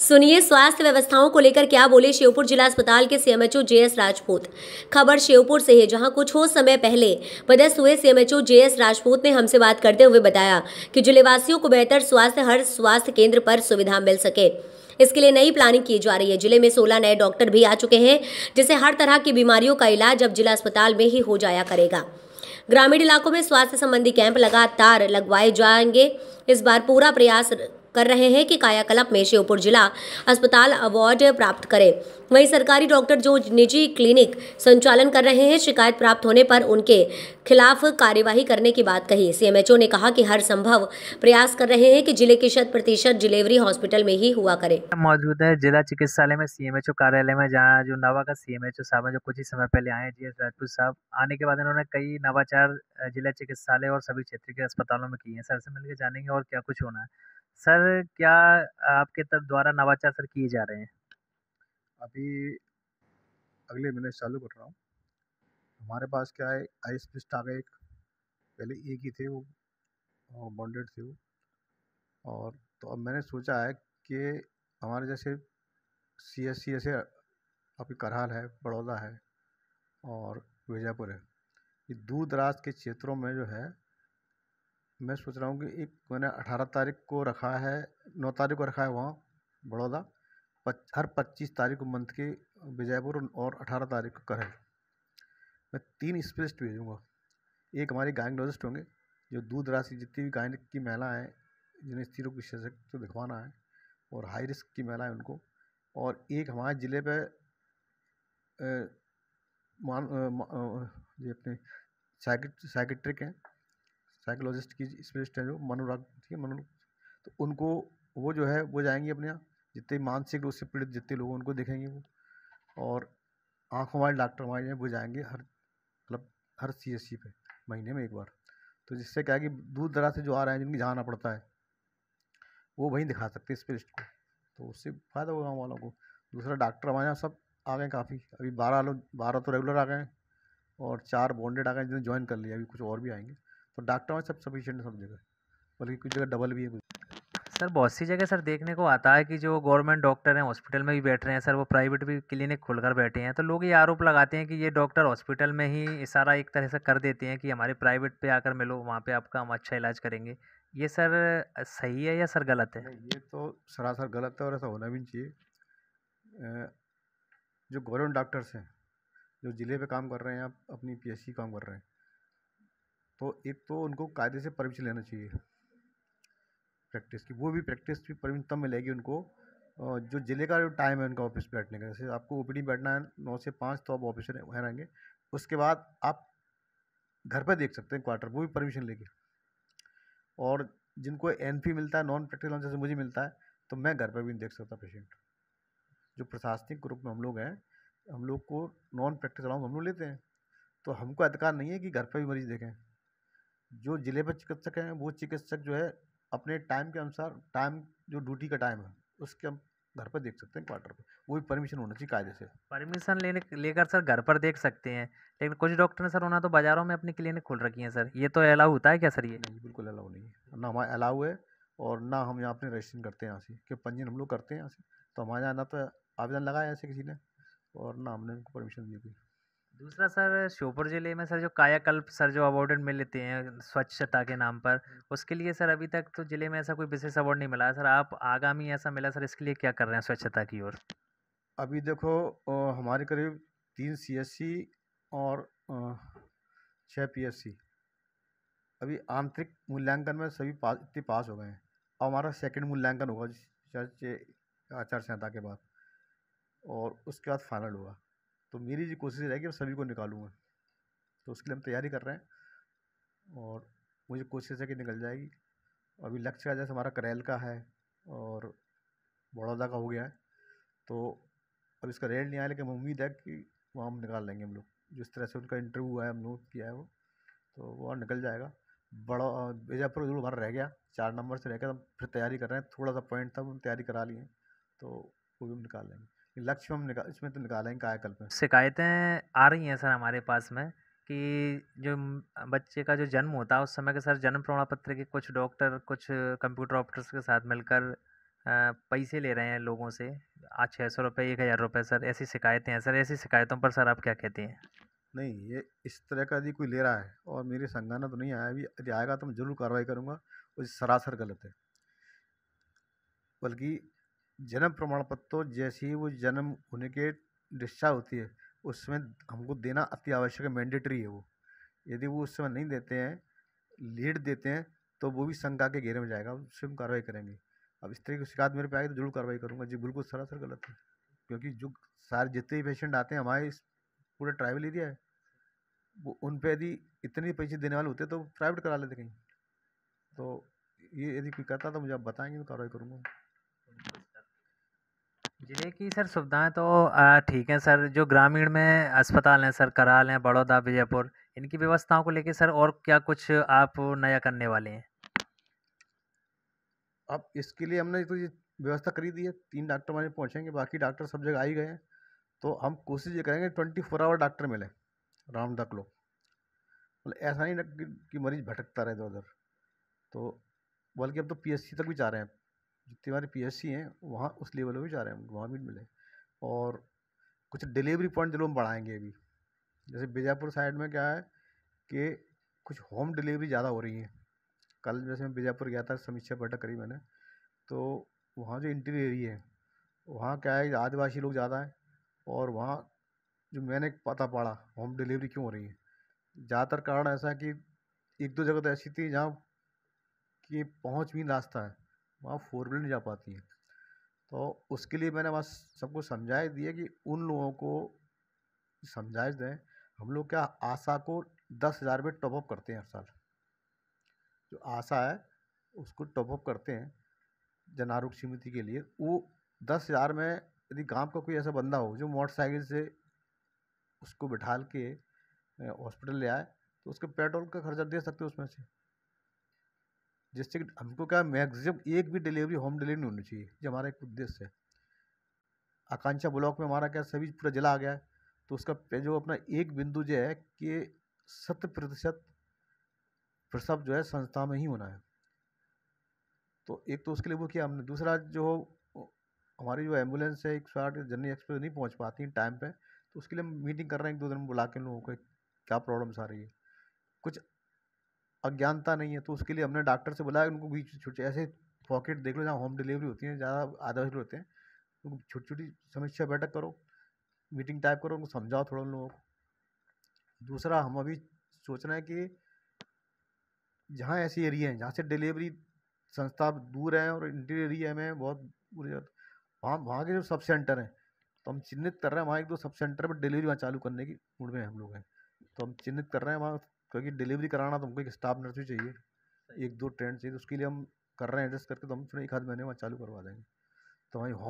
सुनिए स्वास्थ्य व्यवस्थाओं को लेकर क्या बोले श्योपुर जिला अस्पताल के सीएमएचओ जेएस राजपूत खबर श्योपुर से है जहां कुछ हो समय पहले पदस्थ हुए सीएमएचओ जेएस राजपूत ने हमसे बात करते हुए बताया कि जिलेवासियों को बेहतर स्वास्थ्य हर स्वास्थ्य केंद्र पर सुविधा मिल सके इसके लिए नई प्लानिंग की जा रही है जिले में सोलह नए डॉक्टर भी आ चुके हैं जिसे हर तरह की बीमारियों का इलाज अब जिला अस्पताल में ही हो जाया करेगा ग्रामीण इलाकों में स्वास्थ्य संबंधी कैंप लगातार लगवाए जाएंगे इस बार पूरा प्रयास कर रहे हैं कि कायाकल्प में श्योपुर जिला अस्पताल अवार्ड प्राप्त करे वहीं सरकारी डॉक्टर जो निजी क्लिनिक संचालन कर रहे हैं शिकायत प्राप्त होने पर उनके खिलाफ कार्यवाही करने की बात कही सीएमएचओ ने कहा कि हर संभव प्रयास कर रहे हैं कि जिले के शत प्रतिशत डिलीवरी हॉस्पिटल में ही हुआ करे मौजूद है जिला चिकित्सालय में सीएमएचओ कार्यालय में जहाँ जो नवा का सीएमएचओ साहब जो कुछ ही समय पहले आए जी राजपूत साहब आने के बाद उन्होंने कई नवाचार जिला चिकित्सालय और सभी क्षेत्र के अस्पतालों में किए हैं सर से मिलकर जानेंगे और क्या कुछ होना है सर, क्या आपके तब द्वारा नवाचार सर किए जा रहे हैं? अभी अगले महीने चालू कर रहा हूँ। हमारे पास क्या है आइस फिस्ट आ गए एक। पहले एक ही थे वो बॉन्डेड थे वो। और तो अब मैंने सोचा है कि हमारे जैसे सी एस सी एस अभी करहाल है, बड़ौदा है और विजयपुर है। ये दूर-दराज के क्षेत्रों में जो है मैं सोच रहा हूँ कि एक मैंने अठारह तारीख को रखा है नौ तारीख को रखा है वहाँ बड़ौदा पच हर पच्चीस तारीख को मंथ की विजयपुर और अठारह तारीख को करें मैं तीन स्पेशलिस्ट भेजूँगा एक हमारे गायनोलॉजिस्ट होंगे जो दूर दराज जितनी भी गायन की महिलाएँ हैं जिन्हें स्त्री को विशेषज्ञ को दिखवाना है और हाई रिस्क की महिलाएँ उनको और एक हमारे ज़िले पर मान ये अपने साइकट्रिक हैं साइकोलॉजिस्ट की स्पेशलिस्ट हैं जो मनोराग ठीक है मनोरोग तो उनको वो जो है वो जाएंगे अपने यहाँ जितने मानसिक रूप से पीड़ित जितने लोग उनको देखेंगे वो और आँखों वाले डॉक्टर हमारे वो जाएंगे हर मतलब हर सी एस सी पे महीने में एक बार तो जिससे क्या है कि दूर दराज से जो आ रहे हैं जिनकी जाना पड़ता है वो वहीं दिखा सकते हैं स्पेशलिस्ट को तो उससे फ़ायदा होगा गाँव वालों को दूसरा डॉक्टर हमारे यहाँ सब आ गए काफ़ी अभी बारह लोग बारह तो रेगुलर आ गए और चार बॉन्डेड आ गए जिन्होंने ज्वाइन कर लिया अभी कुछ और भी आएंगे तो डॉक्टर में सब सफिशियंट सब जगह बल्कि कुछ जगह डबल भी है कुछ सर बहुत सी जगह सर देखने को आता है कि जो गवर्नमेंट डॉक्टर हैं हॉस्पिटल में भी बैठ रहे हैं सर वो प्राइवेट भी क्लिनिक खोलकर बैठे हैं तो लोग ये आरोप लगाते हैं कि ये डॉक्टर हॉस्पिटल में ही इशारा एक तरह से कर देते हैं कि हमारे प्राइवेट पे आकर मिलो वहाँ पे आपका हम अच्छा इलाज करेंगे ये सर सही है या सर गलत है ये तो सरासर गलत है और ऐसा होना भी चाहिए जो गवर्नमेंट डॉक्टर्स हैं जो ज़िले पर काम कर रहे हैं अपनी पी काम कर रहे हैं तो एक तो उनको कायदे से परमिशन लेना चाहिए प्रैक्टिस की वो भी प्रैक्टिस की परमिशन तब मिलेगी उनको जो ज़िले का जो टाइम है उनका ऑफिस बैठने का जैसे आपको ओ बैठना है नौ से पाँच तो आप ऑफिस वहाँ रहेंगे उसके बाद आप घर पर देख सकते हैं क्वार्टर वो भी परमिशन लेके और जिनको एन मिलता है नॉन प्रैक्टिकल जैसे मुझे मिलता है तो मैं घर पर भी नहीं देख सकता पेशेंट जो प्रशासनिक ग्रुप में हम लोग हैं हम लोग को नॉन प्रैक्टिकल अलाउंस हम लोग लेते हैं तो हमको अधिकार नहीं है कि घर पर भी मरीज देखें जो ज़िले पर चिकित्सक हैं वो चिकित्सक जो है अपने टाइम के अनुसार टाइम जो ड्यूटी का टाइम है उसके हम घर पर देख सकते हैं क्वार्टर पर वो भी परमिशन होना चाहिए कायदे से परमिशन लेने लेकर सर घर पर देख सकते हैं लेकिन कुछ डॉक्टर ने सर होना तो बाज़ारों में अपनी क्लिनिक खोल रखी हैं सर ये तो अलाउ होता है क्या सर ये नहीं बिल्कुल अलाउ नहीं है ना हमारा अलाउ है और ना हम यहाँ अपने रजिस्ट्रेशन करते हैं यहाँ से क्योंकि पंजीयन हम लोग करते हैं यहाँ से तो हमारे यहाँ ना तो आवेदन लगाया ऐसे किसी ने और ना हमने उनको परमिशन दी थी दूसरा सर श्योपुर ज़िले में सर जो कायाकल्प सर जो अवार्ड मिल लेते हैं स्वच्छता के नाम पर हम्म। उसके लिए सर अभी तक तो ज़िले में ऐसा कोई विशेष अवार्ड नहीं मिला सर आप आगामी ऐसा मिला सर इसके लिए क्या कर रहे हैं स्वच्छता की ओर अभी देखो हमारे करीब तीन सीएससी और छः पीएससी अभी आंतरिक मूल्यांकन में सभी पास इतने पास हो गए हैं और हमारा सेकेंड मूल्यांकन होगा आचार संहिता के बाद और उसके बाद फाइनल होगा तो मेरी जी कोशिश रहेगी मैं सभी को निकालूंगा तो उसके लिए हम तैयारी कर रहे हैं और मुझे कोशिश है कि निकल जाएगी अभी लक्ष्य जैसे हमारा करेल का है और बड़ौदा का हो गया है तो अब इसका रेट नहीं आया लेकिन उम्मीद है कि वहाँ हम निकाल लेंगे हम लोग जिस तरह से उनका इंटरव्यू हुआ है हम लोग किया है वो तो वह निकल जाएगा बड़ा बीजापुर जरूर हमारा रह गया चार नंबर से रह गया हम फिर तैयारी कर रहे हैं थोड़ा सा पॉइंट था हम तैयारी करा लिए तो वो भी हम निकाल लेंगे लक्ष्य हम निकाल इसमें तो निकालेंगे कायाकल्प में शिकायतें आ रही हैं सर हमारे पास में कि जो बच्चे का जो जन्म होता है उस समय के सर जन्म प्रमाण पत्र के कुछ डॉक्टर कुछ कंप्यूटर ऑपरेटर्स के साथ मिलकर पैसे ले रहे हैं लोगों से आज छः सौ रुपये एक हज़ार रुपये सर ऐसी शिकायतें हैं सर ऐसी शिकायतों पर सर आप क्या कहते हैं नहीं ये इस तरह का यदि कोई ले रहा है और मेरे संज्ञान तो नहीं आया अभी यदि आएगा तो मैं जरूर कार्रवाई करूँगा वो सरासर गलत है बल्कि जन्म प्रमाण पत्र जैसे ही वो जन्म होने के डिस्चार्ज होती है उसमें हमको देना अति आवश्यक है मैंडेटरी है वो यदि वो उस समय नहीं देते हैं लेट देते हैं तो वो भी शंका के घेरे में जाएगा उससे हम कार्रवाई करेंगे अब इस तरीके की शिकायत मेरे पे आएगी तो जरूर कार्रवाई करूँगा जी बिल्कुल सरासर गलत है क्योंकि जो सारे जितने भी पेशेंट आते हैं हमारे इस पूरे ट्राइवल एरिया है वो उन पर यदि इतने पैसे देने वाले होते तो प्राइवेट करा लेते कहीं तो ये यदि कोई करता तो मुझे आप बताएंगे मैं कार्रवाई करूँगा ज़िले की सर सुविधाएँ तो ठीक हैं सर, जो ग्रामीण में अस्पताल हैं सर, कराल हैं, बड़ौदा, विजयपुर, इनकी व्यवस्थाओं को लेके सर और क्या कुछ आप नया करने वाले हैं? अब इसके लिए हमने तो ये व्यवस्था करी दी है, तीन डॉक्टर हमारे पहुँचेंगे, बाकी डॉक्टर सब जगह आ ही गए हैं। तो हम कोशिश ये करेंगे ट्वेंटी फोर आवर डॉक्टर मिले राउंड द क्लॉक। मतलब ऐसा नहीं कि मरीज़ भटकता रहे इधर-उधर। तो बल्कि अब तो पीएससी तक भी जा रहे हैं। जितने हमारे पी हैं वहाँ उस लेवल में जा रहे हैं वहाँ भी मिले और कुछ डिलीवरी पॉइंट जो हम बढ़ाएंगे अभी जैसे बीजापुर साइड में क्या है कि कुछ होम डिलीवरी ज़्यादा हो रही है कल जैसे मैं बीजापुर गया था समीक्षा बैठक करी मैंने तो वहाँ जो इंटीरियर एरिया है वहाँ क्या है आदिवासी लोग ज़्यादा हैं और वहाँ जो मैंने पता पड़ा होम डिलीवरी क्यों हो रही है ज़्यादातर कारण ऐसा कि एक दो जगह तो ऐसी थी जहाँ कि पहुँच भी रास्ता है वहाँ फोर व्हीलर नहीं जा पाती है तो उसके लिए मैंने वहाँ सबको समझाइश दी है कि उन लोगों को समझाइश दें हम लोग क्या आशा को दस हज़ार में टॉपअप करते हैं हर साल जो आशा है उसको टॉपअप करते हैं जन आरोग्य समिति के लिए वो दस हज़ार में यदि गांव का कोई ऐसा बंदा हो जो मोटरसाइकिल से उसको बिठाल के हॉस्पिटल ले आए तो उसके पेट्रोल का खर्चा दे सकते हो उसमें से जिससे कि हमको क्या मैक्सिमम एक भी डिलीवरी होम डिलीवरी नहीं होनी चाहिए ये हमारा एक उद्देश्य है आकांक्षा ब्लॉक में हमारा क्या सभी पूरा जिला आ गया है तो उसका जो अपना एक बिंदु जो है कि शत प्रतिशत प्रसव जो है संस्था में ही होना है तो एक तो उसके लिए वो किया हमने दूसरा जो हमारी जो एम्बुलेंस है एक सौ आठ जनरल एक्सप्रेस नहीं पहुंच पाती टाइम पे तो उसके लिए हम मीटिंग कर रहे हैं एक दो दिन बुला के लोगों को क्या प्रॉब्लम्स आ रही है कुछ अज्ञानता नहीं है तो उसके लिए हमने डॉक्टर से बुलाया उनको भी छोटे ऐसे पॉकेट देख लो जहाँ होम डिलीवरी होती है ज़्यादा आधा होते हैं उनको छोटी छोटी समस्या बैठक करो मीटिंग टाइप करो उनको समझाओ थोड़ा उन लोगों को दूसरा हम अभी सोच रहे हैं कि जहाँ ऐसे एरिया हैं जहाँ से डिलीवरी संस्था दूर है और इंटीरियर एरिया में बहुत बुरी वहाँ वहाँ के जो सब सेंटर हैं तो हम चिन्हित कर रहे हैं वहाँ एक दो सब सेंटर पर डिलीवरी वहाँ चालू करने की मूड में हम लोग हैं तो हम चिन्हित कर रहे हैं वहाँ क्योंकि डिलीवरी कराना तो हमको एक स्टाफ नर्स भी चाहिए एक दो ट्रेंड चाहिए तो उसके लिए हम कर रहे हैं एडजस्ट करके तो हम फिर एक आध महीने में चालू करवा देंगे तो हमारी